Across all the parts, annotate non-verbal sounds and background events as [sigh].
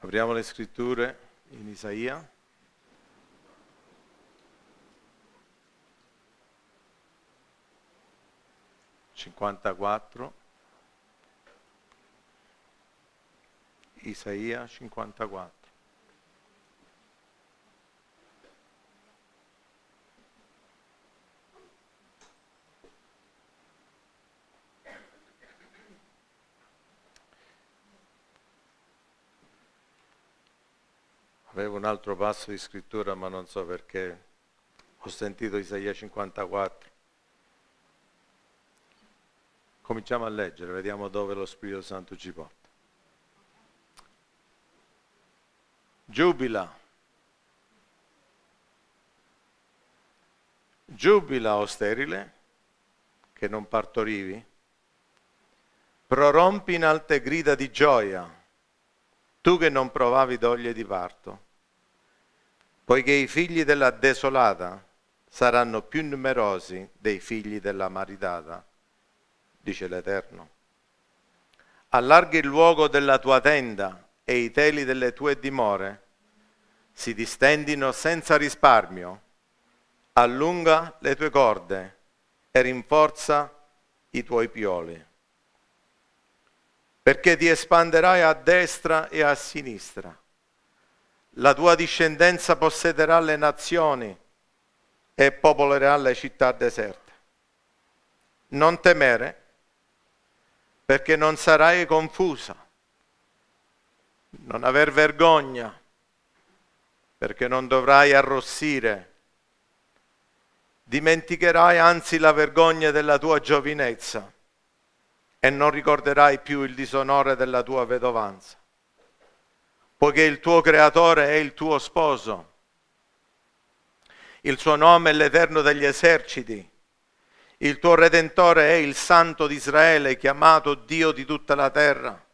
Apriamo le scritture in Isaia. Cinquantaquattro. Isaia cinquantaquattro. avevo un altro passo di scrittura ma non so perché ho sentito Isaia 54. Cominciamo a leggere, vediamo dove lo Spirito Santo ci porta. Giubila. Giubila, o sterile, che non partorivi. Prorompi in alte grida di gioia, tu che non provavi doglie di parto poiché i figli della desolata saranno più numerosi dei figli della maritata, dice l'Eterno. Allarghi il luogo della tua tenda e i teli delle tue dimore si distendino senza risparmio, allunga le tue corde e rinforza i tuoi pioli, perché ti espanderai a destra e a sinistra la tua discendenza possederà le nazioni e popolerà le città deserte. Non temere, perché non sarai confusa. Non aver vergogna, perché non dovrai arrossire. Dimenticherai anzi la vergogna della tua giovinezza e non ricorderai più il disonore della tua vedovanza poiché il tuo creatore è il tuo sposo. Il suo nome è l'Eterno degli eserciti. Il tuo Redentore è il Santo di Israele, chiamato Dio di tutta la terra.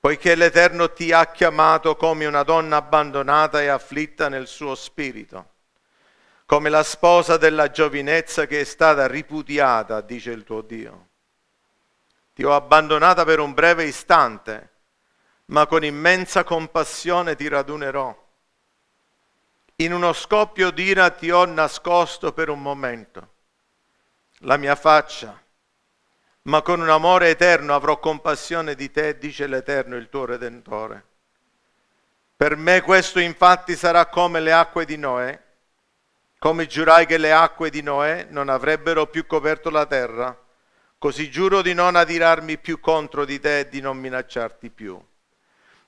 Poiché l'Eterno ti ha chiamato come una donna abbandonata e afflitta nel suo spirito, come la sposa della giovinezza che è stata ripudiata, dice il tuo Dio. Ti ho abbandonata per un breve istante ma con immensa compassione ti radunerò. In uno scoppio d'ira ti ho nascosto per un momento la mia faccia, ma con un amore eterno avrò compassione di te, dice l'Eterno, il tuo Redentore. Per me questo infatti sarà come le acque di Noè, come giurai che le acque di Noè non avrebbero più coperto la terra, così giuro di non adirarmi più contro di te e di non minacciarti più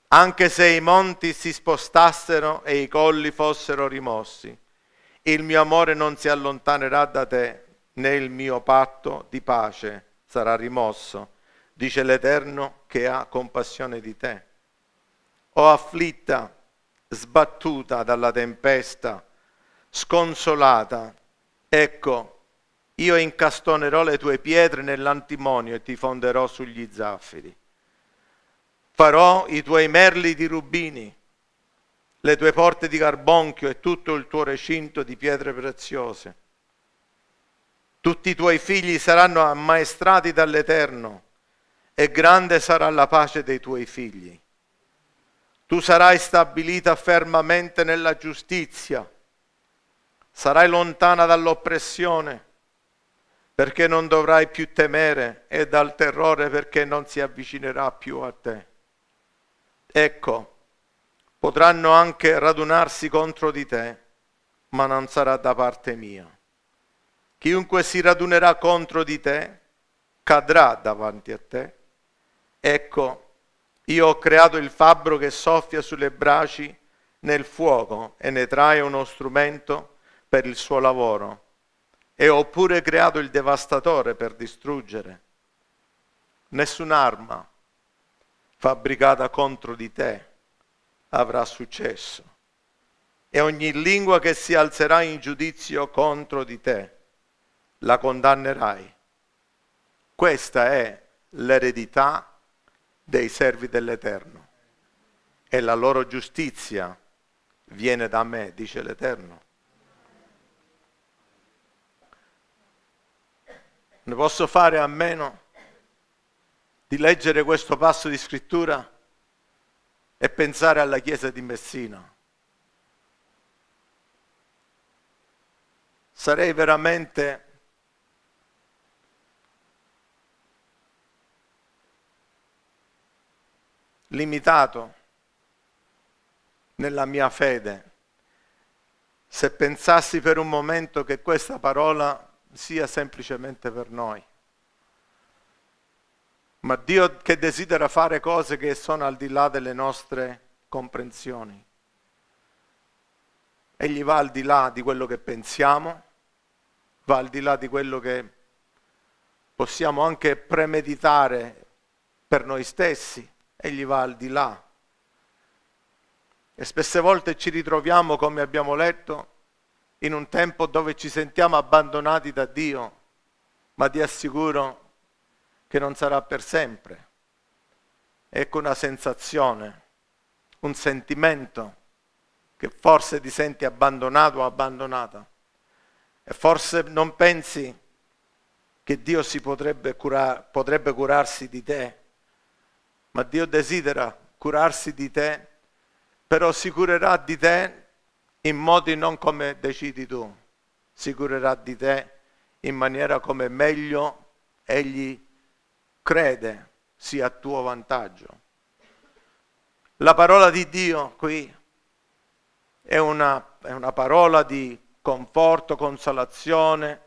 anche se i monti si spostassero e i colli fossero rimossi, il mio amore non si allontanerà da te, né il mio patto di pace sarà rimosso, dice l'Eterno che ha compassione di te. O afflitta, sbattuta dalla tempesta, sconsolata, ecco, io incastonerò le tue pietre nell'antimonio e ti fonderò sugli zaffiri farò i tuoi merli di rubini, le tue porte di carbonchio e tutto il tuo recinto di pietre preziose. Tutti i tuoi figli saranno ammaestrati dall'Eterno e grande sarà la pace dei tuoi figli. Tu sarai stabilita fermamente nella giustizia, sarai lontana dall'oppressione, perché non dovrai più temere e dal terrore perché non si avvicinerà più a te. Ecco, potranno anche radunarsi contro di te, ma non sarà da parte mia. Chiunque si radunerà contro di te cadrà davanti a te. Ecco, io ho creato il fabbro che soffia sulle braci nel fuoco e ne trae uno strumento per il suo lavoro. E ho pure creato il devastatore per distruggere. Nessun'arma fabbricata contro di te avrà successo e ogni lingua che si alzerà in giudizio contro di te la condannerai. Questa è l'eredità dei servi dell'Eterno e la loro giustizia viene da me, dice l'Eterno. Ne posso fare a meno? di leggere questo passo di scrittura e pensare alla chiesa di Messina. Sarei veramente limitato nella mia fede se pensassi per un momento che questa parola sia semplicemente per noi ma Dio che desidera fare cose che sono al di là delle nostre comprensioni. Egli va al di là di quello che pensiamo, va al di là di quello che possiamo anche premeditare per noi stessi, egli va al di là. E spesse volte ci ritroviamo, come abbiamo letto, in un tempo dove ci sentiamo abbandonati da Dio, ma ti assicuro che non sarà per sempre. Ecco una sensazione, un sentimento che forse ti senti abbandonato o abbandonata e forse non pensi che Dio si potrebbe, cura, potrebbe curarsi di te, ma Dio desidera curarsi di te, però si curerà di te in modi non come decidi tu, si curerà di te in maniera come meglio Egli crede sia a tuo vantaggio. La parola di Dio qui è una, è una parola di conforto, consolazione,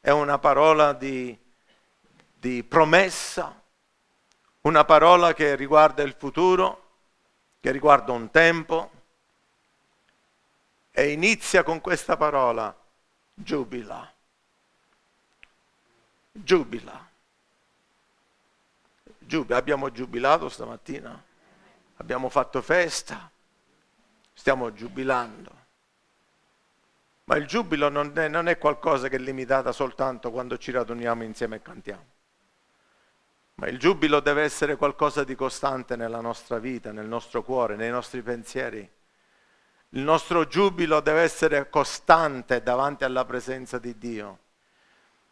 è una parola di, di promessa, una parola che riguarda il futuro, che riguarda un tempo, e inizia con questa parola, giubila, giubila giubilo, abbiamo giubilato stamattina, abbiamo fatto festa, stiamo giubilando. Ma il giubilo non è, non è qualcosa che è limitata soltanto quando ci raduniamo insieme e cantiamo. Ma il giubilo deve essere qualcosa di costante nella nostra vita, nel nostro cuore, nei nostri pensieri. Il nostro giubilo deve essere costante davanti alla presenza di Dio.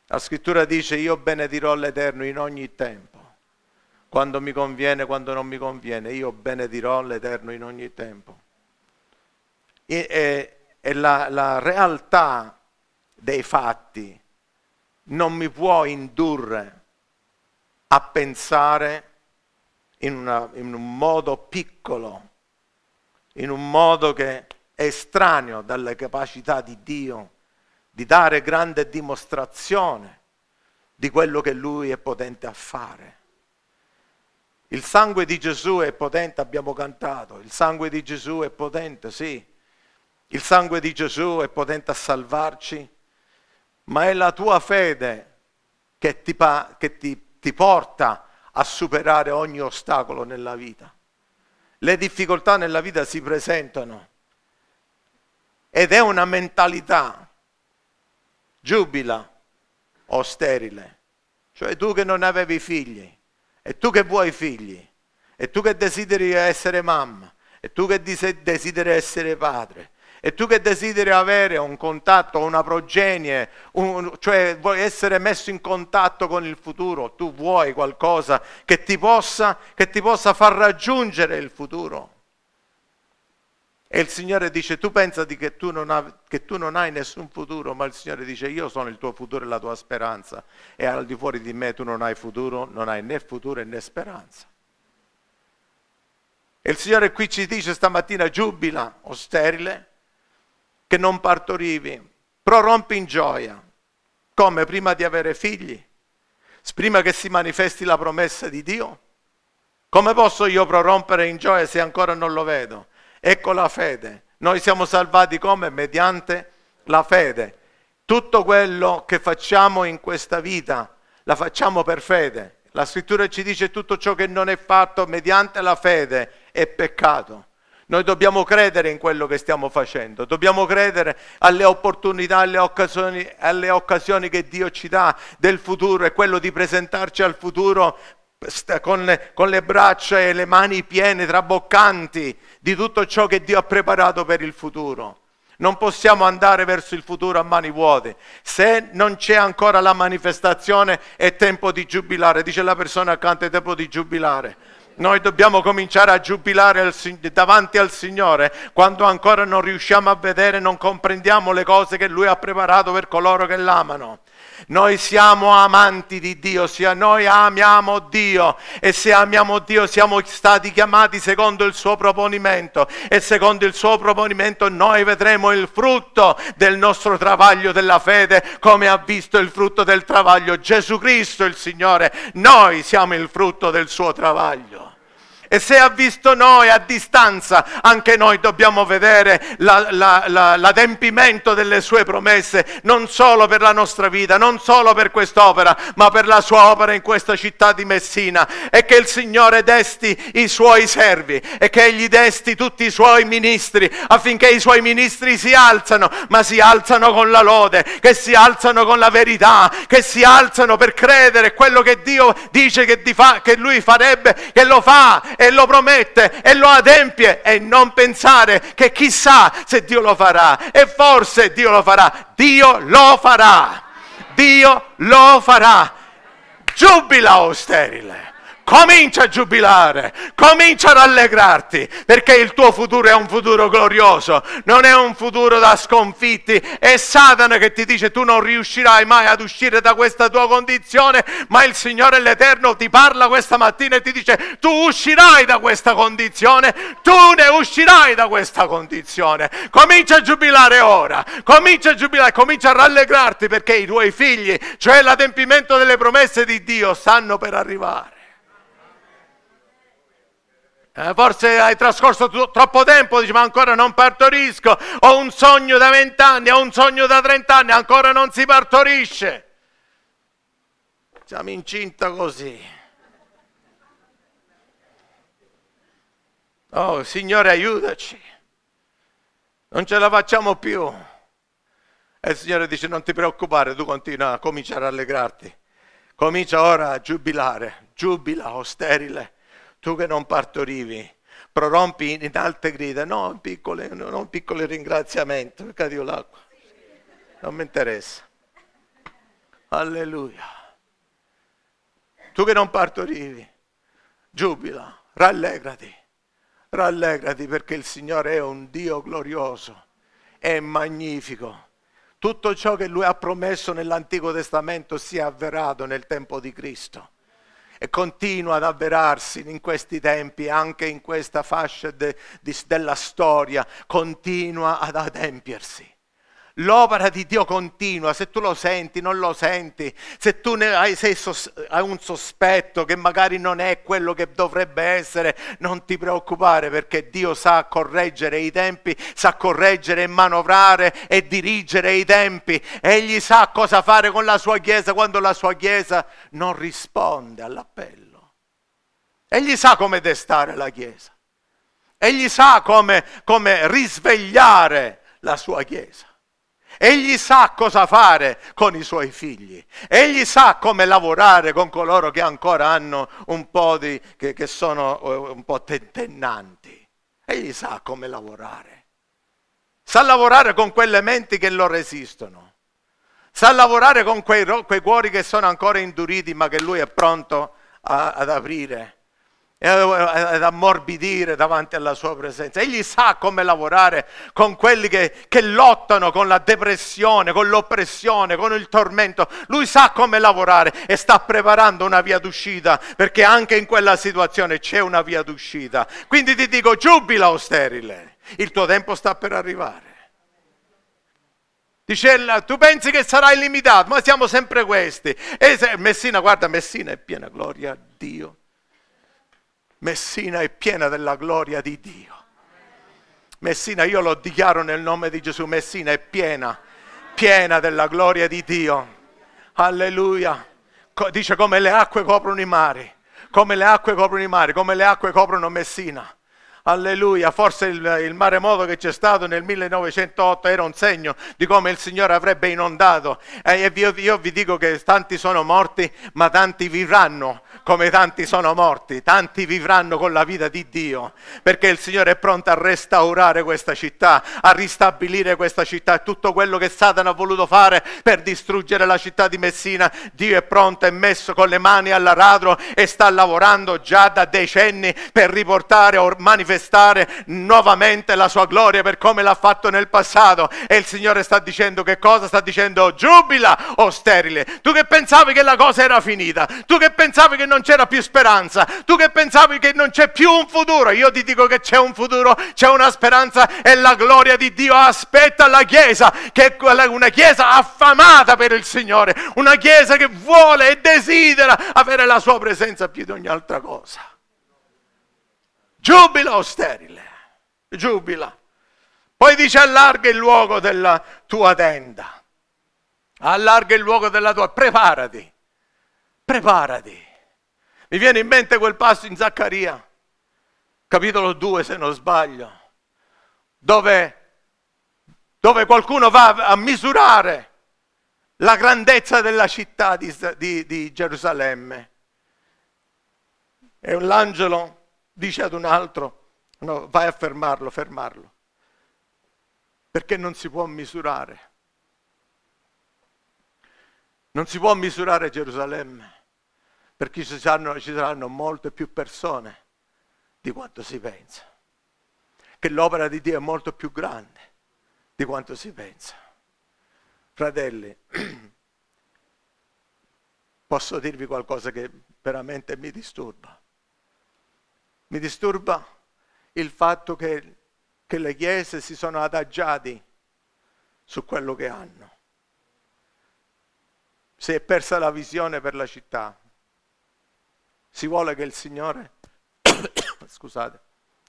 La scrittura dice io benedirò l'Eterno in ogni tempo quando mi conviene, quando non mi conviene, io benedirò l'Eterno in ogni tempo. E, e, e la, la realtà dei fatti non mi può indurre a pensare in, una, in, un modo piccolo, in un modo che è estraneo dalle capacità di Dio di dare grande dimostrazione di quello che Lui è potente a fare. Il sangue di Gesù è potente, abbiamo cantato. Il sangue di Gesù è potente, sì. Il sangue di Gesù è potente a salvarci, ma è la tua fede che ti, pa- che ti, ti porta a superare ogni ostacolo nella vita. Le difficoltà nella vita si presentano ed è una mentalità giubila o sterile. Cioè tu che non avevi figli, e tu che vuoi figli? E tu che desideri essere mamma? E tu che desideri essere padre? E tu che desideri avere un contatto, una progenie, un, cioè vuoi essere messo in contatto con il futuro, tu vuoi qualcosa che ti possa, che ti possa far raggiungere il futuro. E il Signore dice, tu pensa che tu, hai, che tu non hai nessun futuro, ma il Signore dice, io sono il tuo futuro e la tua speranza. E al di fuori di me tu non hai futuro, non hai né futuro né speranza. E il Signore qui ci dice stamattina, giubila o sterile, che non partorivi, prorompi in gioia, come prima di avere figli, prima che si manifesti la promessa di Dio. Come posso io prorompere in gioia se ancora non lo vedo? Ecco la fede. Noi siamo salvati come? Mediante la fede. Tutto quello che facciamo in questa vita la facciamo per fede. La scrittura ci dice tutto ciò che non è fatto mediante la fede è peccato. Noi dobbiamo credere in quello che stiamo facendo, dobbiamo credere alle opportunità, alle occasioni, alle occasioni che Dio ci dà del futuro e quello di presentarci al futuro con, con le braccia e le mani piene, traboccanti di tutto ciò che Dio ha preparato per il futuro. Non possiamo andare verso il futuro a mani vuote. Se non c'è ancora la manifestazione è tempo di giubilare. Dice la persona accanto è tempo di giubilare noi dobbiamo cominciare a giubilare davanti al Signore quando ancora non riusciamo a vedere, non comprendiamo le cose che Lui ha preparato per coloro che l'amano. Noi siamo amanti di Dio, sia noi amiamo Dio e se amiamo Dio siamo stati chiamati secondo il suo proponimento e secondo il suo proponimento noi vedremo il frutto del nostro travaglio della fede come ha visto il frutto del travaglio Gesù Cristo il Signore. Noi siamo il frutto del suo travaglio. E se ha visto noi a distanza, anche noi dobbiamo vedere la, la, la, l'adempimento delle sue promesse, non solo per la nostra vita, non solo per quest'opera, ma per la sua opera in questa città di Messina. E che il Signore desti i suoi servi e che egli desti tutti i suoi ministri affinché i suoi ministri si alzano, ma si alzano con la lode, che si alzano con la verità, che si alzano per credere quello che Dio dice che, fa, che lui farebbe, che lo fa e lo promette e lo adempie e non pensare che chissà se Dio lo farà e forse Dio lo farà. Dio lo farà. Dio lo farà. Giubila, o sterile. Comincia a giubilare, comincia a rallegrarti, perché il tuo futuro è un futuro glorioso, non è un futuro da sconfitti. È Satana che ti dice tu non riuscirai mai ad uscire da questa tua condizione, ma il Signore l'Eterno ti parla questa mattina e ti dice tu uscirai da questa condizione, tu ne uscirai da questa condizione. Comincia a giubilare ora, comincia a giubilare, comincia a rallegrarti perché i tuoi figli, cioè l'adempimento delle promesse di Dio, stanno per arrivare. Eh, forse hai trascorso troppo tempo, dici ma ancora non partorisco, ho un sogno da vent'anni, ho un sogno da trent'anni, ancora non si partorisce. Siamo incinta così. Oh Signore aiutaci, non ce la facciamo più. E il Signore dice non ti preoccupare, tu continua, a cominciare a rallegrarti, comincia ora a giubilare, giubila, o sterile tu che non partorivi, prorompi in alte grida, no, un piccolo, non piccoli ringraziamenti, perché Dio l'acqua, non mi interessa. Alleluia. Tu che non partorivi, giubila, rallegrati, rallegrati perché il Signore è un Dio glorioso, è magnifico. Tutto ciò che Lui ha promesso nell'Antico Testamento si è avverato nel tempo di Cristo e continua ad avverarsi in questi tempi, anche in questa fascia de, de, della storia, continua ad adempiersi. L'opera di Dio continua, se tu lo senti, non lo senti, se tu hai, sos- hai, un sospetto che magari non è quello che dovrebbe essere, non ti preoccupare perché Dio sa correggere i tempi, sa correggere e manovrare e dirigere i tempi. Egli sa cosa fare con la sua Chiesa quando la sua Chiesa non risponde all'appello. Egli sa come destare la Chiesa. Egli sa come, come risvegliare la sua Chiesa. Egli sa cosa fare con i suoi figli, egli sa come lavorare con coloro che ancora hanno un po' di, che, che sono eh, un po' tentennanti, egli sa come lavorare, sa lavorare con quelle menti che lo resistono, sa lavorare con quei, quei cuori che sono ancora induriti ma che lui è pronto a, ad aprire ad ammorbidire davanti alla sua presenza. Egli sa come lavorare con quelli che, che, lottano con la depressione, con l'oppressione, con il tormento. Lui sa come lavorare e sta preparando una via d'uscita perché anche in quella situazione c'è una via d'uscita. Quindi ti dico, giubila o sterile, il tuo tempo sta per arrivare. Dice, tu pensi che sarai limitato, ma siamo sempre questi. E Messina, guarda, Messina è piena gloria a Dio Messina è piena della gloria di Dio. Messina, io lo dichiaro nel nome di Gesù, Messina è piena, piena della gloria di Dio. Alleluia. dice come le acque coprono i mari, come le acque coprono i mari, come le acque coprono Messina. Alleluia, forse il, il, maremoto che c'è stato nel 1908 era un segno di come il Signore avrebbe inondato. E io, io vi dico che tanti sono morti, ma tanti vivranno come tanti sono morti, tanti vivranno con la vita di Dio, perché il Signore è pronto a restaurare questa città, a ristabilire questa città tutto quello che Satana ha voluto fare per distruggere la città di Messina, Dio è pronto è messo con le mani all'aradro e sta lavorando già da decenni per riportare ormai manifestare nuovamente la sua gloria per come l'ha fatto nel passato. E il Signore sta dicendo che cosa? Sta dicendo giubila o sterile. Tu che pensavi che la cosa era finita, tu che pensavi che non c'era più speranza, tu che pensavi che non c'è più un futuro, io ti dico che c'è un futuro, c'è una speranza e la gloria di Dio aspetta la Chiesa, che è una Chiesa affamata per il Signore, una Chiesa che vuole e desidera avere la sua presenza più di ogni altra cosa giubila o sterile, giubila. Poi dice allarga il luogo della tua tenda, allarga il luogo della tua, preparati, preparati. Mi viene in mente quel passo in Zaccaria, capitolo 2 se non sbaglio, dove, dove qualcuno va a misurare la grandezza della città di, di, di Gerusalemme. E un angelo dice ad un altro, no, vai a fermarlo, fermarlo, perché non si può misurare. Non si può misurare Gerusalemme, perché ci saranno, ci saranno molte più persone di quanto si pensa, che l'opera di Dio è molto più grande di quanto si pensa. Fratelli, [clears throat] posso dirvi qualcosa che veramente mi disturba. Mi disturba il fatto che, che le chiese si sono adagiate su quello che hanno. Si è persa la visione per la città. Si vuole che il Signore, [coughs] scusate,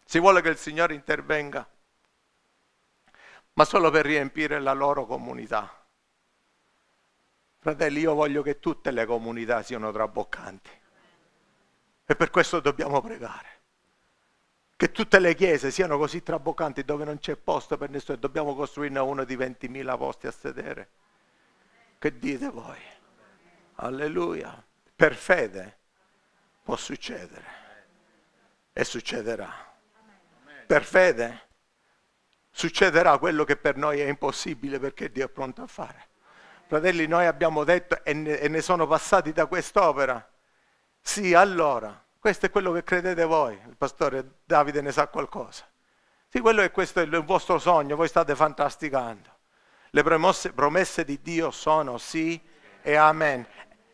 si vuole che il Signore intervenga, ma solo per riempire la loro comunità. Fratelli, io voglio che tutte le comunità siano traboccanti. E per questo dobbiamo pregare che tutte le chiese siano così traboccanti dove non c'è posto per nessuno e dobbiamo costruirne uno di 20.000 posti a sedere. Che dite voi? Alleluia. Per fede può succedere e succederà. Per fede succederà quello che per noi è impossibile perché Dio è pronto a fare. Fratelli, noi abbiamo detto e ne sono passati da quest'opera. Sì, allora questo è quello che credete voi, il pastore Davide ne sa qualcosa. Sì, quello è questo è il vostro sogno, voi state fantasticando. Le promesse, promesse di Dio sono sì e amen.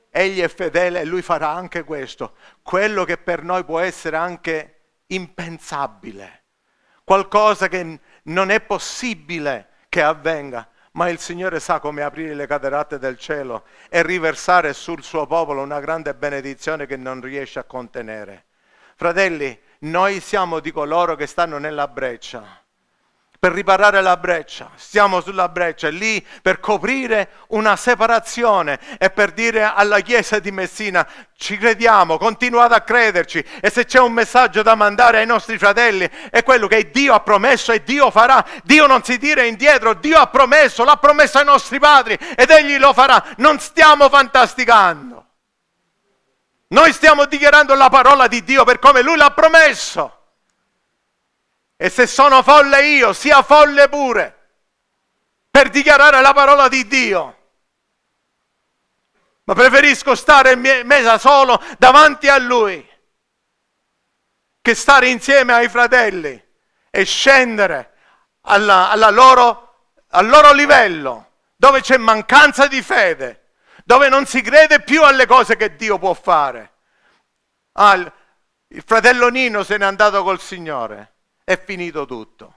Egli è fedele e lui farà anche questo. Quello che per noi può essere anche impensabile, qualcosa che non è possibile che avvenga ma il Signore sa come aprire le cataratte del cielo e riversare sul suo popolo una grande benedizione che non riesce a contenere. Fratelli, noi siamo di coloro che stanno nella breccia per riparare la breccia, stiamo sulla breccia, lì per coprire una separazione e per dire alla Chiesa di Messina ci crediamo, continuate a crederci e se c'è un messaggio da mandare ai nostri fratelli è quello che Dio ha promesso e Dio farà, Dio non si tira indietro, Dio ha promesso, l'ha promesso ai nostri padri ed Egli lo farà, non stiamo fantasticando, noi stiamo dichiarando la parola di Dio per come Lui l'ha promesso. E se sono folle io, sia folle pure per dichiarare la parola di Dio. Ma preferisco stare messa solo davanti a Lui che stare insieme ai fratelli e scendere alla, alla loro, al loro livello, dove c'è mancanza di fede, dove non si crede più alle cose che Dio può fare. Ah, il fratello Nino se n'è andato col Signore è finito tutto.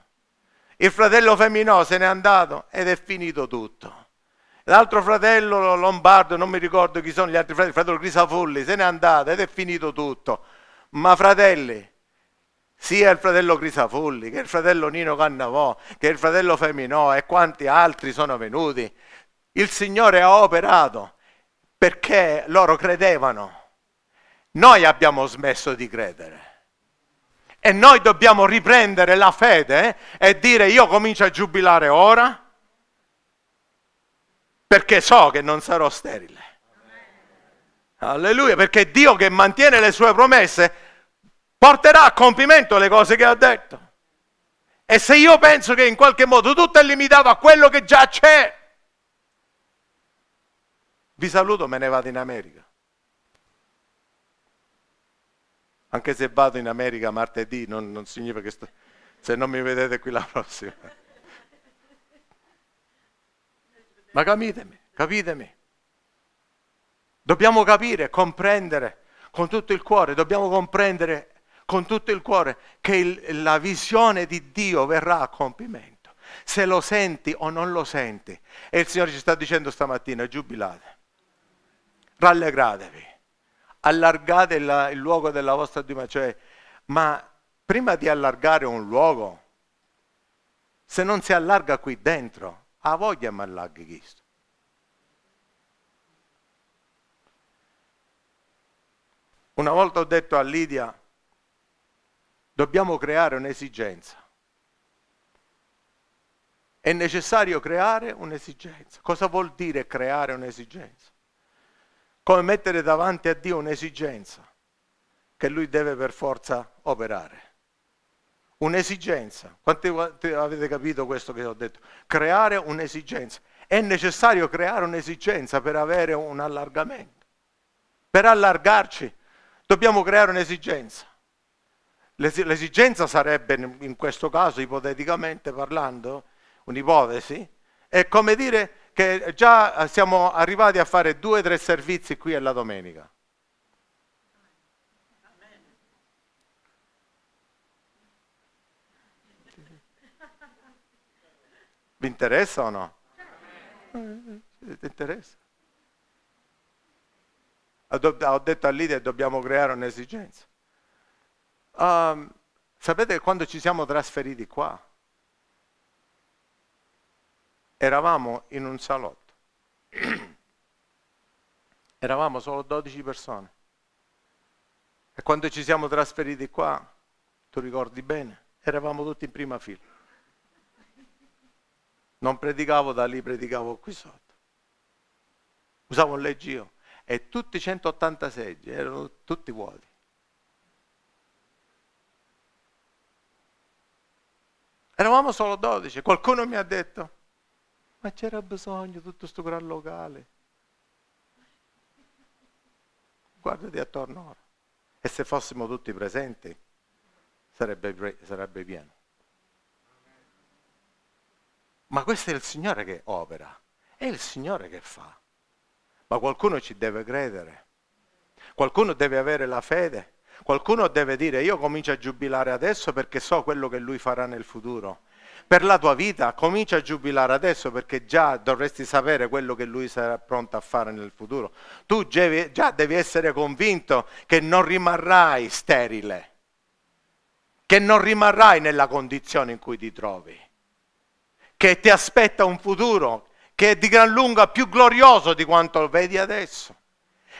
Il fratello femminò se n'è andato ed è finito tutto. L'altro fratello Lombardo, non mi ricordo chi sono gli altri fratelli, il fratello Crisafolli, se n'è andato ed è finito tutto. Ma fratelli, sia il fratello Crisafolli, che il fratello Nino Cannavò, che il fratello Feminò e quanti altri sono venuti. Il Signore ha operato perché loro credevano. Noi abbiamo smesso di credere. E noi dobbiamo riprendere la fede eh, e dire io comincio a giubilare ora perché so che non sarò sterile. Alleluia, perché Dio che mantiene le sue promesse porterà a compimento le cose che ha detto. E se io penso che in qualche modo tutto è limitato a quello che già c'è, vi saluto, me ne vado in America. Anche se vado in America martedì, non, non significa che sto... se non mi vedete qui la prossima. Ma capitemi, capitemi. Dobbiamo capire, comprendere con tutto il cuore, dobbiamo comprendere con tutto il cuore che il, la visione di Dio verrà a compimento. Se lo senti o non lo senti. E il Signore ci sta dicendo stamattina, giubilate, rallegratevi allargate il, il luogo della vostra dimora, cioè, ma prima di allargare un luogo, se non si allarga qui dentro, ha voglia mi allarghi questo. Una volta ho detto a Lidia, dobbiamo creare un'esigenza. È necessario creare un'esigenza. Cosa vuol dire creare un'esigenza? come mettere davanti a Dio un'esigenza che lui deve per forza operare. Un'esigenza, quanti avete capito questo che ho detto? Creare un'esigenza. È necessario creare un'esigenza per avere un allargamento. Per allargarci dobbiamo creare un'esigenza. L'esigenza sarebbe, in questo caso, ipoteticamente parlando, un'ipotesi, è come dire che già eh, siamo arrivati a fare due o tre servizi qui alla domenica. Vi interessa o no? Ti interessa? Ho detto al leader dobbiamo creare un'esigenza. Um, sapete quando ci siamo trasferiti qua? eravamo in un salotto, [clears throat] eravamo solo 12 persone. E quando ci siamo trasferiti qua, tu ricordi bene, eravamo tutti in prima fila. Non predicavo da lì, predicavo qui sotto. Usavo un leggio e tutti i 180 seggi erano tutti vuoti. Eravamo solo 12, qualcuno mi ha detto, ma c'era bisogno di tutto questo gran locale. Guardati attorno ora. E se fossimo tutti presenti, sarebbe, sarebbe pieno. Ma questo è il Signore che opera, è il Signore che fa. Ma qualcuno ci deve credere, qualcuno deve avere la fede, qualcuno deve dire io comincio a giubilare adesso perché so quello che lui farà nel futuro per la tua vita, comincia a giubilare adesso perché già dovresti sapere quello che lui sarà pronto a fare nel futuro. Tu già devi essere convinto che non rimarrai sterile, che non rimarrai nella condizione in cui ti trovi, che ti aspetta un futuro che è di gran lunga più glorioso di quanto lo vedi adesso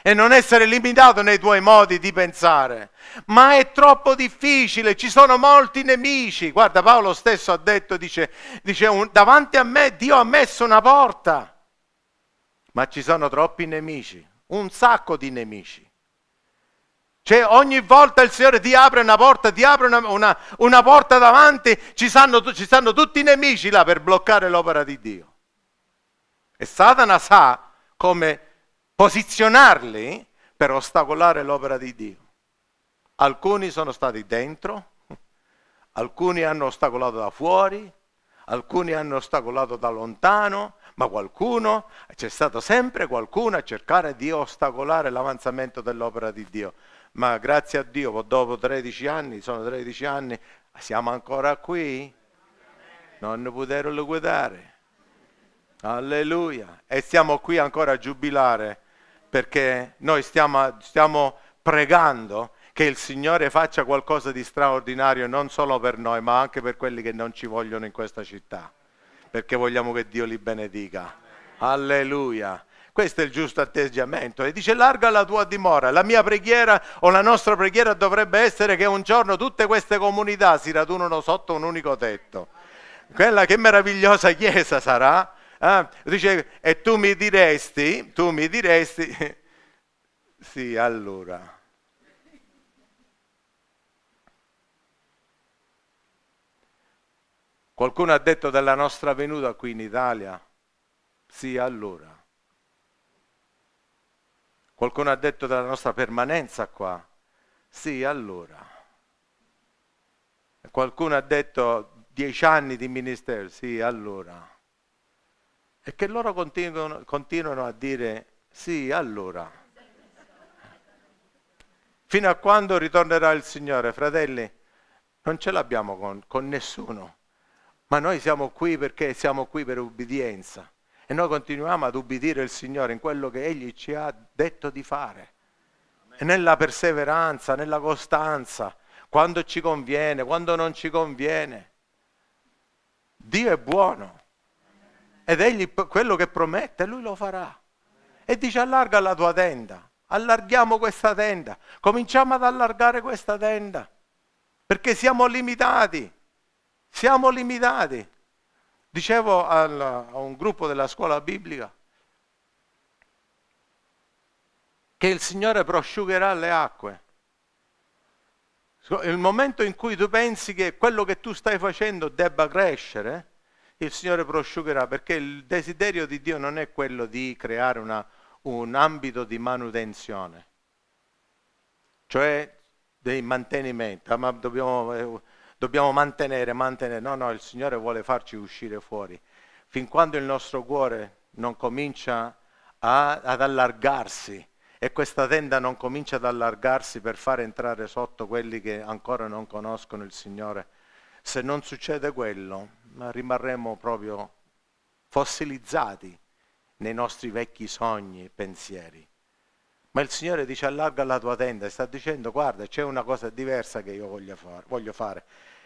e non essere limitato nei tuoi modi di pensare. Ma è troppo difficile, ci sono molti nemici. Guarda, Paolo stesso ha detto, dice, dice un, davanti a me Dio ha messo una porta, ma ci sono troppi nemici, un sacco di nemici. Cioè ogni volta il Signore ti apre una porta, ti apre una, una, una porta davanti, ci stanno, ci stanno tutti i nemici là per bloccare l'opera di Dio. E Satana sa come posizionarli per ostacolare l'opera di Dio. Alcuni sono stati dentro, alcuni hanno ostacolato da fuori, alcuni hanno ostacolato da lontano, ma qualcuno, c'è stato sempre qualcuno a cercare di ostacolare l'avanzamento dell'opera di Dio. Ma grazie a Dio, dopo 13 anni, sono 13 anni, siamo ancora qui? Non poterono guidare. Alleluia. E siamo qui ancora a giubilare perché noi stiamo, stiamo pregando che il Signore faccia qualcosa di straordinario non solo per noi, ma anche per quelli che non ci vogliono in questa città, perché vogliamo che Dio li benedica. Alleluia. Questo è il giusto atteggiamento. E dice larga la tua dimora. La mia preghiera o la nostra preghiera dovrebbe essere che un giorno tutte queste comunità si radunano sotto un unico tetto. Quella che meravigliosa chiesa sarà Ah, dice, e tu mi diresti, tu mi diresti, [laughs] sì, allora. Qualcuno ha detto della nostra venuta qui in Italia? Sì, allora. Qualcuno ha detto della nostra permanenza qua? Sì, allora. Qualcuno ha detto dieci anni di ministero? Sì, allora. E che loro continuano, continuano a dire sì, allora. Fino a quando ritornerà il Signore, fratelli, non ce l'abbiamo con, con nessuno, ma noi siamo qui perché siamo qui per ubbidienza e noi continuiamo ad ubbidire il Signore in quello che Egli ci ha detto di fare. E nella perseveranza, nella costanza, quando ci conviene, quando non ci conviene. Dio è buono ed egli quello che promette, lui lo farà. E dice allarga la tua tenda, allarghiamo questa tenda, cominciamo ad allargare questa tenda, perché siamo limitati, siamo limitati. Dicevo al, a un gruppo della scuola biblica che il Signore prosciugherà le acque. Il momento in cui tu pensi che quello che tu stai facendo debba crescere, il Signore prosciugherà, perché il desiderio di Dio non è quello di creare una, un ambito di manutenzione, cioè dei mantenimenti, ah, ma dobbiamo, eh, dobbiamo mantenere, mantenere, no, no, il Signore vuole farci uscire fuori, fin quando il nostro cuore non comincia a, ad allargarsi e questa tenda non comincia ad allargarsi per far entrare sotto quelli che ancora non conoscono il Signore, se non succede quello, rimarremo proprio fossilizzati nei nostri vecchi sogni e pensieri. Ma il Signore dice allarga la tua tenda e sta dicendo guarda c'è una cosa diversa che io voglio, far, voglio fare.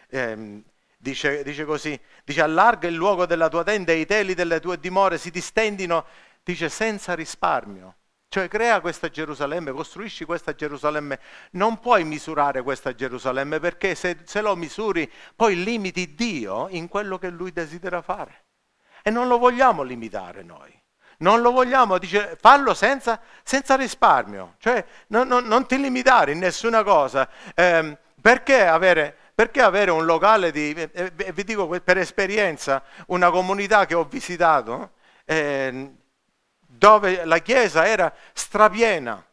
Eh, dice, dice così, dice allarga il luogo della tua tenda e i teli delle tue dimore si distendino, dice senza risparmio. Cioè crea questa Gerusalemme, costruisci questa Gerusalemme, non puoi misurare questa Gerusalemme perché se, se lo misuri poi limiti Dio in quello che lui desidera fare. E non lo vogliamo limitare noi. Non lo vogliamo, dice, fallo senza, senza risparmio, cioè non, non, non, ti limitare in nessuna cosa. Eh, perché, avere, perché, avere, un locale di, eh, eh, vi dico per esperienza, una comunità che ho visitato, eh, dove la chiesa era strapiena.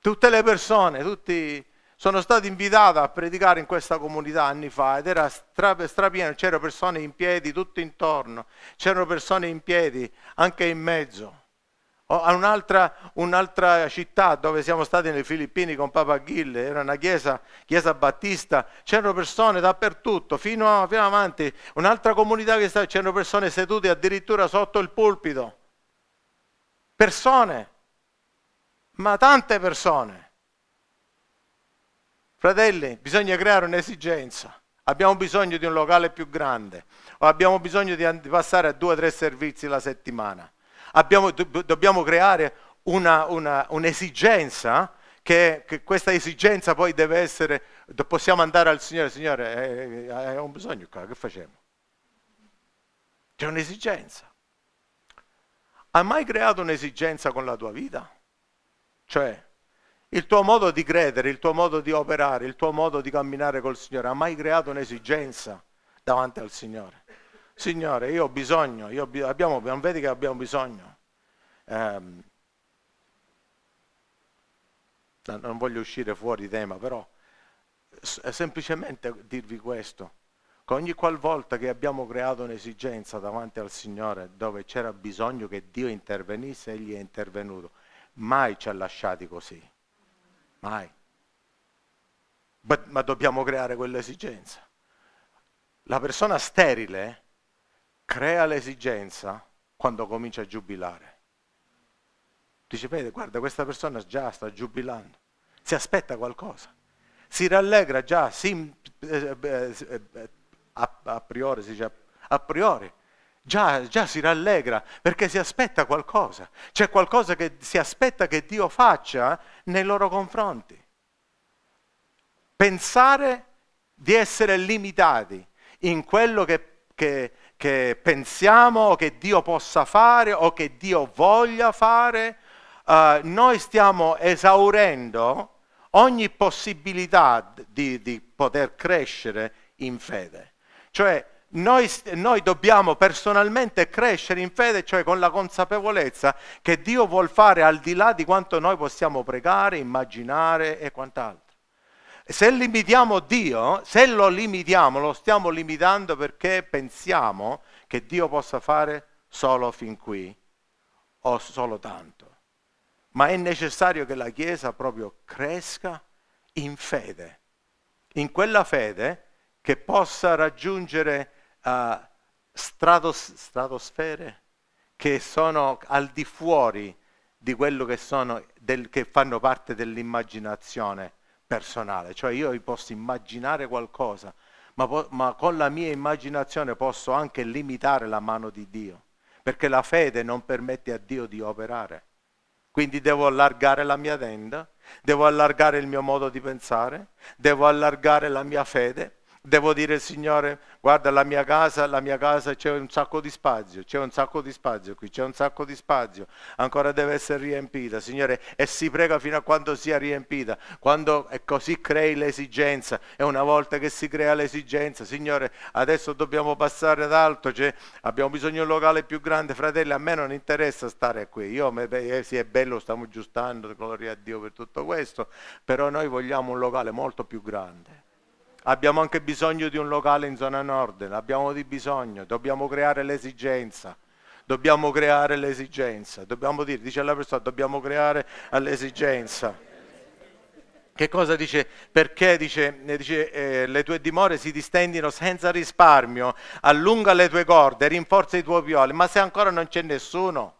Tutte le persone, tutti sono stato invitato a predicare in questa comunità anni fa ed era stra, strapieno, c'erano persone in piedi tutto intorno, c'erano persone in piedi anche in mezzo. A un'altra, un'altra, città dove siamo stati nelle Filippine con Papa Ghille, era una chiesa, chiesa battista, c'erano persone dappertutto, fino, a, fino avanti, un'altra comunità che stava, c'erano persone sedute addirittura sotto il pulpito persone, ma tante persone. Fratelli, bisogna creare un'esigenza. Abbiamo bisogno di un locale più grande o abbiamo bisogno di passare a due o tre servizi la settimana. Abbiamo, dobbiamo creare una, una, un'esigenza che, che, questa esigenza poi deve essere, possiamo andare al Signore, Signore, eh, eh, eh un bisogno qua, che facciamo? C'è un'esigenza. Hai mai creato un'esigenza con la tua vita? Cioè, il tuo modo di credere, il tuo modo di operare, il tuo modo di camminare col Signore, ha mai creato un'esigenza davanti al Signore? Signore, io ho bisogno, io abbiamo, non vedi che abbiamo bisogno. Eh, non voglio uscire fuori tema, però semplicemente dirvi questo. Ecco, ogni qualvolta che abbiamo creato un'esigenza davanti al Signore dove c'era bisogno che Dio intervenisse, Egli è intervenuto. Mai ci ha lasciati così. Mai. But, ma dobbiamo creare quell'esigenza. La persona sterile crea l'esigenza quando comincia a giubilare. Dice, vede, guarda, questa persona già sta giubilando, si aspetta qualcosa, si rallegra già, si eh, eh, eh a, a priori, si dice a, priori, Già, già, si rallegra perché si aspetta qualcosa, c'è qualcosa che si aspetta che Dio faccia nei loro confronti. Pensare di essere limitati in quello che, che, che pensiamo che Dio possa fare o che Dio voglia fare, uh, noi stiamo esaurendo ogni possibilità di, di poter crescere in fede. Cioè noi, noi, dobbiamo personalmente crescere in fede, cioè con la consapevolezza che Dio vuol fare al di là di quanto noi possiamo pregare, immaginare e quant'altro. Se limitiamo Dio, se lo limitiamo, lo stiamo limitando perché pensiamo che Dio possa fare solo fin qui o solo tanto. Ma è necessario che la Chiesa proprio cresca in fede, in quella fede che possa raggiungere uh, stratos- stratosfere che sono al di fuori di quello che, sono del, che fanno parte dell'immaginazione personale. Cioè io posso immaginare qualcosa, ma, po- ma con la mia immaginazione posso anche limitare la mano di Dio, perché la fede non permette a Dio di operare. Quindi devo allargare la mia tenda, devo allargare il mio modo di pensare, devo allargare la mia fede devo dire Signore, guarda la mia casa, la mia casa c'è un sacco di spazio, c'è un sacco di spazio qui, c'è un sacco di spazio, ancora deve essere riempita, Signore, e si prega fino a quando sia riempita, quando è così crei l'esigenza e una volta che si crea l'esigenza, Signore, adesso dobbiamo passare ad alto, cioè abbiamo bisogno di un locale più grande, fratelli, a me non interessa stare qui, io, eh, sì è bello, stiamo giustando, gloria a Dio per tutto questo, però noi vogliamo un locale molto più grande Abbiamo anche bisogno di un locale in zona nord, abbiamo di bisogno, dobbiamo creare l'esigenza, dobbiamo creare l'esigenza, dobbiamo dire, dice la persona, dobbiamo creare l'esigenza. Che cosa dice? Perché dice, dice eh, le tue dimore si distendino senza risparmio, allunga le tue corde, rinforza i tuoi violi, ma se ancora non c'è nessuno,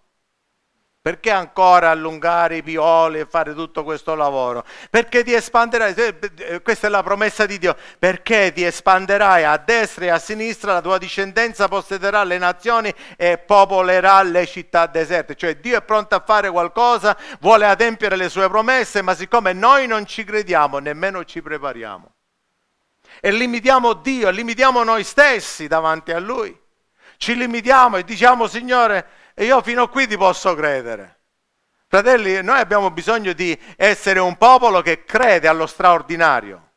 perché ancora allungare i pioli e fare tutto questo lavoro? Perché ti espanderai, eh, eh, questa è la promessa di Dio, perché ti espanderai a destra e a sinistra, la tua discendenza possederà le nazioni e popolerà le città deserte. Cioè Dio è pronto a fare qualcosa, vuole adempiere le sue promesse, ma siccome noi non ci crediamo, nemmeno ci prepariamo. E limitiamo Dio, limitiamo noi stessi davanti a Lui. Ci limitiamo e diciamo, Signore, e io fino a qui ti posso credere. Fratelli, noi abbiamo bisogno di essere un popolo che crede allo straordinario,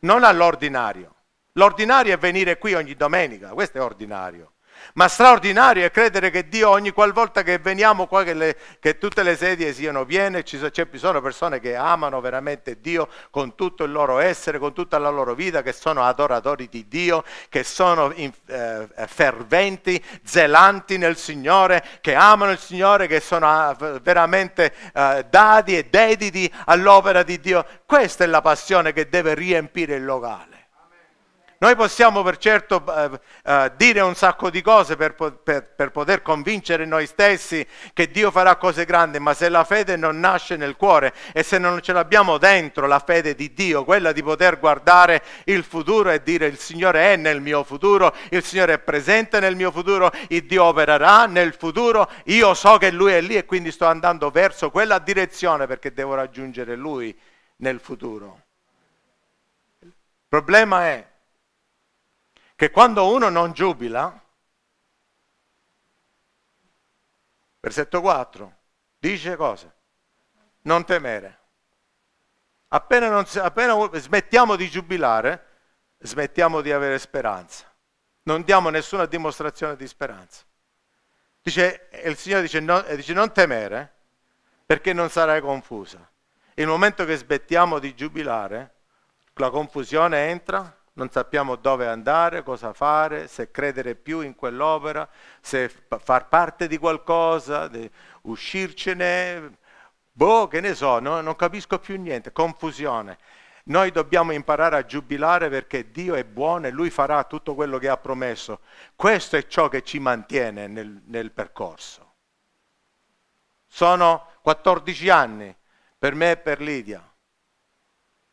non all'ordinario. L'ordinario è venire qui ogni domenica, questo è ordinario. Ma straordinario è credere che Dio ogni qualvolta che veniamo qua, che, le, che tutte le sedie siano piene, ci sono, sono persone che amano veramente Dio con tutto il loro essere, con tutta la loro vita, che sono adoratori di Dio, che sono in, eh, ferventi, zelanti nel Signore, che amano il Signore, che sono ah, veramente eh, dadi e dediti all'opera di Dio. Questa è la passione che deve riempire il locale. Noi possiamo per certo eh, eh, dire un sacco di cose per, per, per, poter convincere noi stessi che Dio farà cose grandi, ma se la fede non nasce nel cuore e se non ce l'abbiamo dentro la fede di Dio, quella di poter guardare il futuro e dire il Signore è nel mio futuro, il Signore è presente nel mio futuro, il Dio opererà nel futuro, io so che Lui è lì e quindi sto andando verso quella direzione perché devo raggiungere Lui nel futuro. Il problema è che quando uno non giubila, versetto 4, dice cosa? Non temere. Appena, non, appena smettiamo di giubilare, smettiamo di avere speranza. Non diamo nessuna dimostrazione di speranza. Dice, il Signore dice, no, dice non temere perché non sarai confusa. Il momento che smettiamo di giubilare, la confusione entra, non sappiamo dove andare, cosa fare, se credere più in quell'opera, se far parte di qualcosa, uscircene, boh, che ne so, no? non capisco più niente, confusione. Noi dobbiamo imparare a giubilare perché Dio è buono e Lui farà tutto quello che ha promesso. Questo è ciò che ci mantiene nel, nel percorso. Sono 14 anni per me e per Lidia.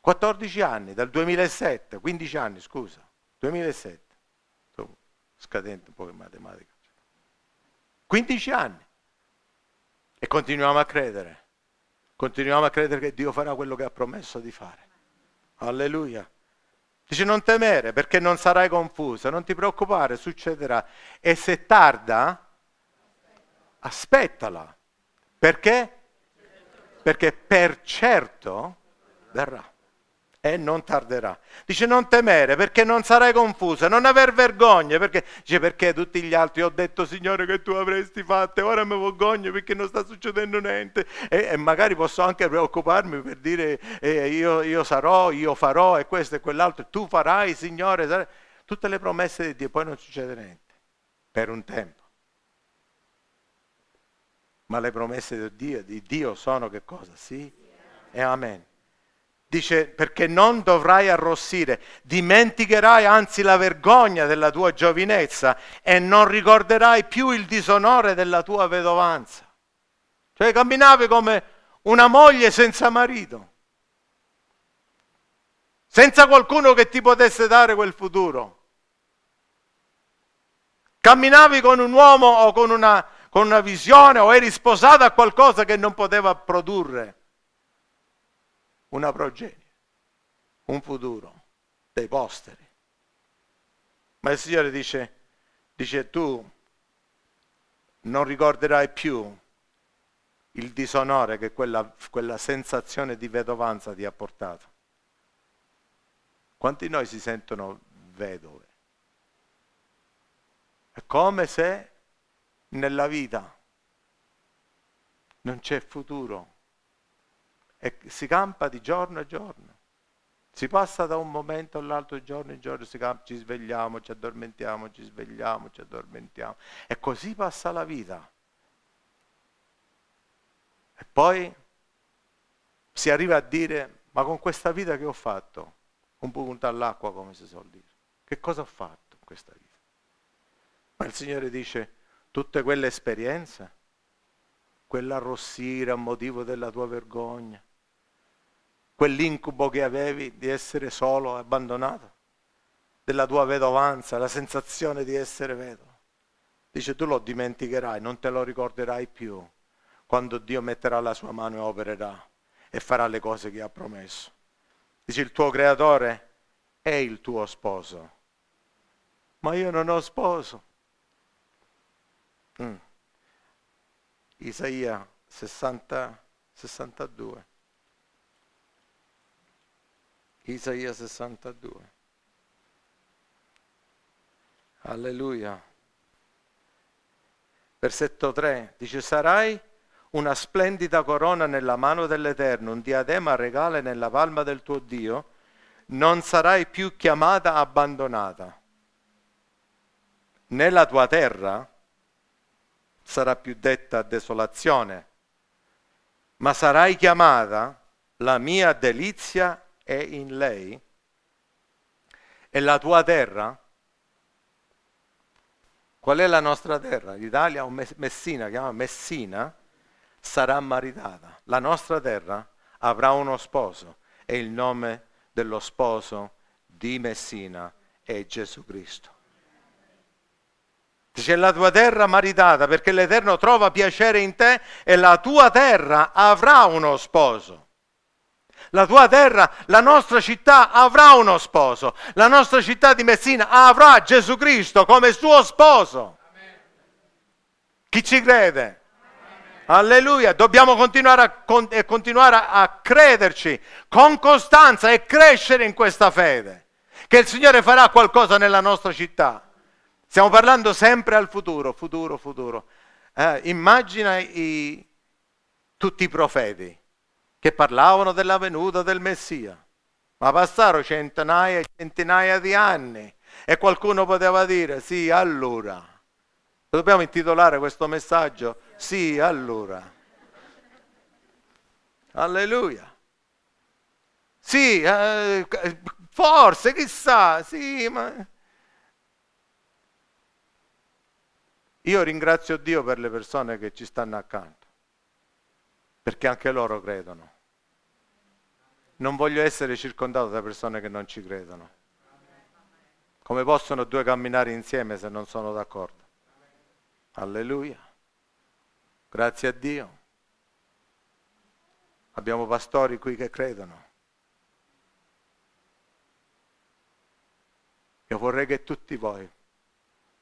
14 anni, dal 2007, 15 anni, scusa, 2007. Scadente un po' in matematica. 15 anni. E continuiamo a credere. Continuiamo a credere che Dio farà quello che ha promesso di fare. Alleluia. Dice non temere perché non sarai confusa, non ti preoccupare, succederà. E se tarda, aspettala. Perché? Perché per certo verrà e non tarderà. Dice non temere perché non sarai confusa, non aver vergogna perché, dice, perché tutti gli altri ho detto Signore che tu avresti fatto, ora mi vergogno perché non sta succedendo niente e, e magari posso anche preoccuparmi per dire eh, io, io, sarò, io farò e questo e quell'altro, tu farai Signore, sarai... tutte le promesse di Dio, poi non succede niente per un tempo. Ma le promesse di Dio, di Dio sono che cosa? Sì e amen. Dice perché non dovrai arrossire, dimenticherai anzi la vergogna della tua giovinezza e non ricorderai più il disonore della tua vedovanza. Cioè camminavi come una moglie senza marito, senza qualcuno che ti potesse dare quel futuro. Camminavi con un uomo o con una, con una visione o eri sposata a qualcosa che non poteva produrre una progenie, un futuro, dei posteri. Ma il Signore dice, dice tu non ricorderai più il disonore che quella, quella sensazione di vedovanza ti ha portato. Quanti di noi si sentono vedove? È come se nella vita non c'è futuro, e si campa di giorno a giorno. Si passa da un momento all'altro, giorno in giorno, si campa, ci svegliamo, ci addormentiamo, ci svegliamo, ci addormentiamo. E così passa la vita. E poi si arriva a dire, ma con questa vita che ho fatto? Un punto all'acqua, come si suol dire. Che cosa ho fatto in questa vita? Ma il Signore dice, tutte quelle esperienze, quell'arrossire a motivo della tua vergogna, quell'incubo che avevi di essere solo e abbandonato, della tua vedovanza, la sensazione di essere vedovo. Dice tu lo dimenticherai, non te lo ricorderai più quando Dio metterà la sua mano e opererà e farà le cose che ha promesso. Dice il tuo creatore è il tuo sposo, ma io non ho sposo. Mm. Isaia 60, 62. Isaia 62. Alleluia. Versetto 3 dice sarai una splendida corona nella mano dell'Eterno, un diadema regale nella palma del tuo Dio, non sarai più chiamata abbandonata. Nella tua terra sarà più detta desolazione, ma sarai chiamata la mia delizia è in lei e la tua terra? Qual è la nostra terra? L'Italia o Messina, chiama Messina, sarà maritata. La nostra terra avrà uno sposo e il nome dello sposo di Messina è Gesù Cristo. Dice la tua terra maritata perché l'Eterno trova piacere in te e la tua terra avrà uno sposo la tua terra, la nostra città avrà uno sposo, la nostra città di Messina avrà Gesù Cristo come suo sposo. Amen. Chi ci crede? Amen. Alleluia, dobbiamo continuare a, con, eh, continuare a crederci con costanza e crescere in questa fede, che il Signore farà qualcosa nella nostra città. Stiamo parlando sempre al futuro, futuro, futuro. Eh, immagina i, tutti i profeti che parlavano della venuta del Messia. Ma passarono centinaia e centinaia di anni e qualcuno poteva dire sì, allora. Dobbiamo intitolare questo messaggio sì, allora. Alleluia. Sì, eh, forse, chissà, sì, ma... Io ringrazio Dio per le persone che ci stanno accanto, perché anche loro credono non voglio essere circondato da persone che non ci credono. Come possono due camminare insieme se non sono d'accordo? Alleluia. Grazie a Dio. Abbiamo pastori qui che credono. Io vorrei che tutti voi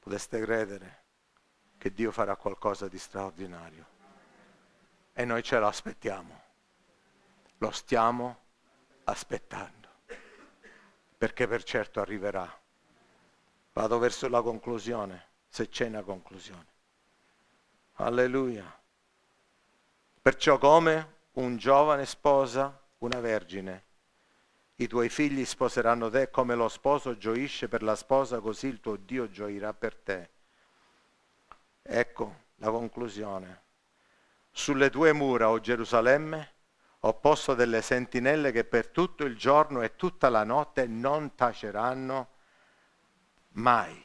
poteste credere che Dio farà qualcosa di straordinario. E noi ce lo aspettiamo. Lo stiamo aspettando, perché per certo arriverà. Vado verso la conclusione, se c'è una conclusione. Alleluia. Perciò come un giovane sposa una vergine, i tuoi figli sposeranno te come lo sposo gioisce per la sposa, così il tuo Dio gioirà per te. Ecco la conclusione. Sulle tue mura, o Gerusalemme, ho posto delle sentinelle che per tutto il giorno e tutta la notte non taceranno mai.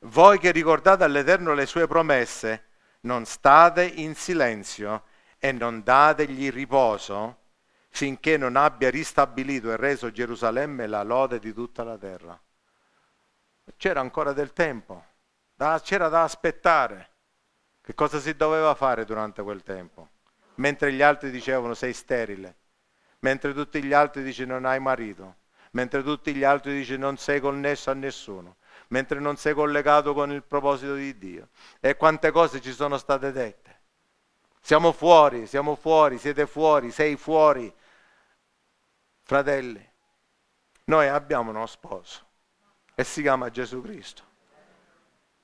Voi che ricordate all'Eterno le sue promesse, non state in silenzio e non dategli riposo finché non abbia ristabilito e reso Gerusalemme la lode di tutta la terra. C'era ancora del tempo, c'era da aspettare. Che cosa si doveva fare durante quel tempo? mentre gli altri dicevano sei sterile, mentre tutti gli altri dicevano non hai marito, mentre tutti gli altri dicevano non sei connesso a nessuno, mentre non sei collegato con il proposito di Dio. E quante cose ci sono state dette. Siamo fuori, siamo fuori, siete fuori, sei fuori. Fratelli, noi abbiamo uno sposo e si chiama Gesù Cristo.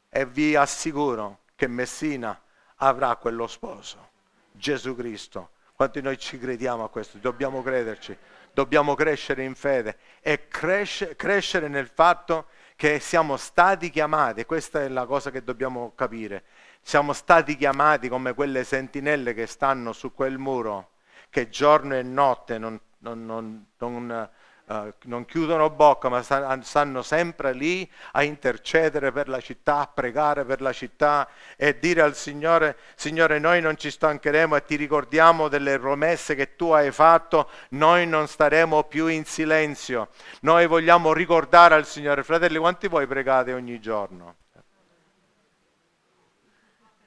E vi assicuro che Messina avrà quello sposo. Gesù Cristo. Quanti noi ci crediamo a questo? Dobbiamo crederci, dobbiamo crescere in fede e cresce, crescere nel fatto che siamo stati chiamati, questa è la cosa che dobbiamo capire, siamo stati chiamati come quelle sentinelle che stanno su quel muro, che giorno e notte non, non, non, non eh, non chiudono bocca ma stanno sempre lì a intercedere per la città, a pregare per la città e dire al Signore, Signore noi non ci stancheremo e ti ricordiamo delle promesse che tu hai fatto, noi non staremo più in silenzio, noi vogliamo ricordare al Signore, fratelli quanti voi pregate ogni giorno?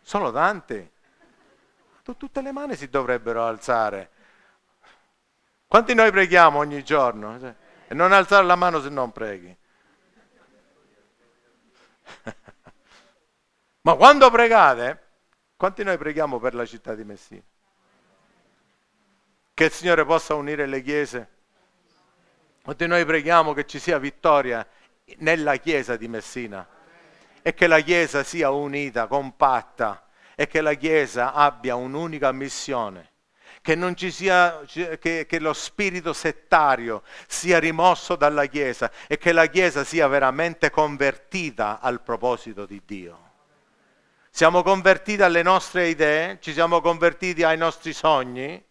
Sono tanti tutte le mani si dovrebbero alzare quanti noi preghiamo ogni giorno? Cioè, e non alzare la mano se non preghi. [laughs] Ma quando pregate, quanti noi preghiamo per la città di Messina? Che il Signore possa unire le chiese. Quanti noi preghiamo che ci sia vittoria nella chiesa di Messina e che la chiesa sia unita, compatta e che la chiesa abbia un'unica missione che, sia, che, che lo spirito settario sia rimosso dalla Chiesa e che la Chiesa sia veramente convertita al proposito di Dio. Siamo convertiti alle nostre idee, ci siamo convertiti ai nostri sogni,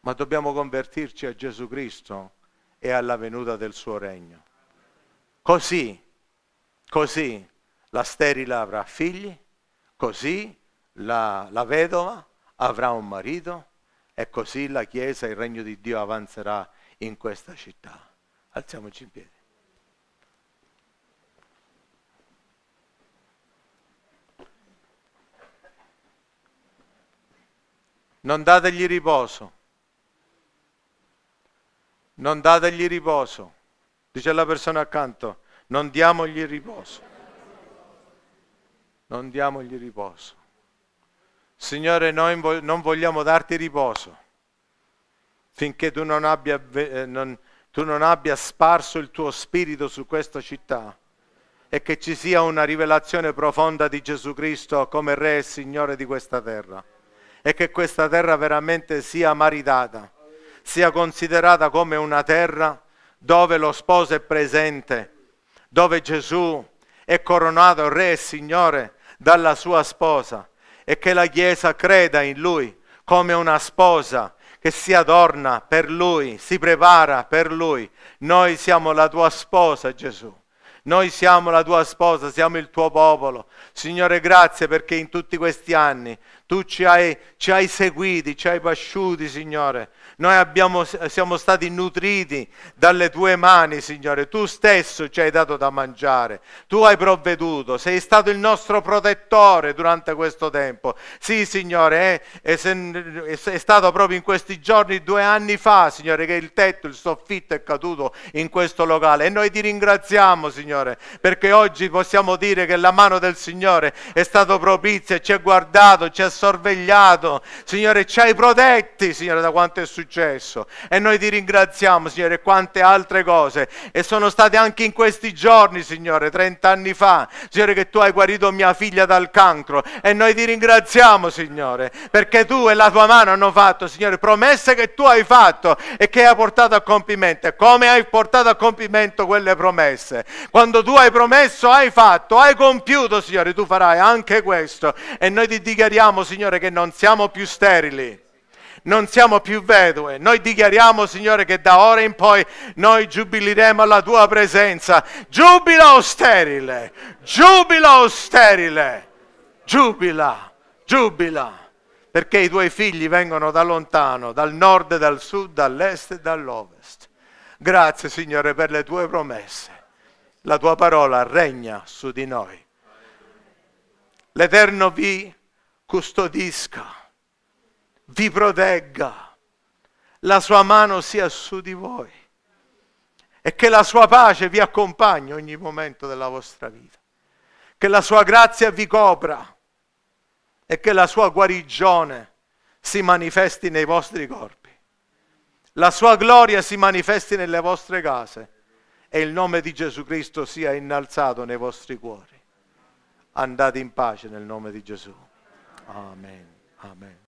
ma dobbiamo convertirci a Gesù Cristo e alla venuta del suo regno. Così, così la sterile avrà figli, così la, la vedova, avrà un marito e così la Chiesa, il regno di Dio avanzerà in questa città. Alziamoci in piedi. Non dategli riposo. Non dategli riposo. Dice la persona accanto, non diamogli riposo. Non diamogli riposo. Signore, noi non vogliamo darti riposo finché tu non abbia, eh, non, tu non abbia sparso il tuo spirito su questa città e che ci sia una rivelazione profonda di Gesù Cristo come Re e Signore di questa terra e che questa terra veramente sia maritata, sia considerata come una terra dove lo sposo è presente, dove Gesù è coronato Re e Signore dalla sua sposa e che la Chiesa creda in Lui come una sposa che si adorna per Lui, si prepara per Lui. Noi siamo la tua sposa, Gesù. Noi siamo la tua sposa, siamo il tuo popolo. Signore, grazie perché in tutti questi anni tu ci hai, ci hai, seguiti, ci hai pasciuti, Signore. Noi abbiamo, siamo stati nutriti dalle tue mani, Signore. Tu stesso ci hai dato da mangiare, tu hai provveduto, sei stato il nostro protettore durante questo tempo. Sì, Signore, eh, è, stato proprio in questi giorni, due anni fa, Signore, che il tetto, il soffitto è caduto in questo locale. E noi ti ringraziamo, Signore, perché oggi possiamo dire che la mano del Signore è stata propizia, ci ha guardato, ci ha sostenuto sorvegliato, Signore ci hai protetti, Signore, da quanto è successo. E noi ti ringraziamo, Signore, quante altre cose. E sono state anche in questi giorni, Signore, 30 anni fa, Signore, che tu hai guarito mia figlia dal cancro. E noi ti ringraziamo, Signore, perché tu e la tua mano hanno fatto, Signore, promesse che tu hai fatto e che hai portato a compimento. Come hai portato a compimento quelle promesse? Quando tu hai promesso, hai fatto, hai compiuto, Signore, tu farai anche questo. E noi ti dichiariamo, Signore, che non siamo più sterili non siamo più vedove. Noi dichiariamo, Signore, che da ora in poi noi giubileremo alla tua presenza. Giubila o sterile, giubila o sterile, giubila, giubila. Perché i tuoi figli vengono da lontano, dal nord, dal sud, dall'est e dall'ovest. Grazie, Signore, per le tue promesse. La tua parola regna su di noi. L'Eterno vi custodisca, vi protegga, la sua mano sia su di voi e che la sua pace vi accompagni ogni momento della vostra vita, che la sua grazia vi copra e che la sua guarigione si manifesti nei vostri corpi, la sua gloria si manifesti nelle vostre case e il nome di Gesù Cristo sia innalzato nei vostri cuori. Andate in pace nel nome di Gesù. Amen. Amen.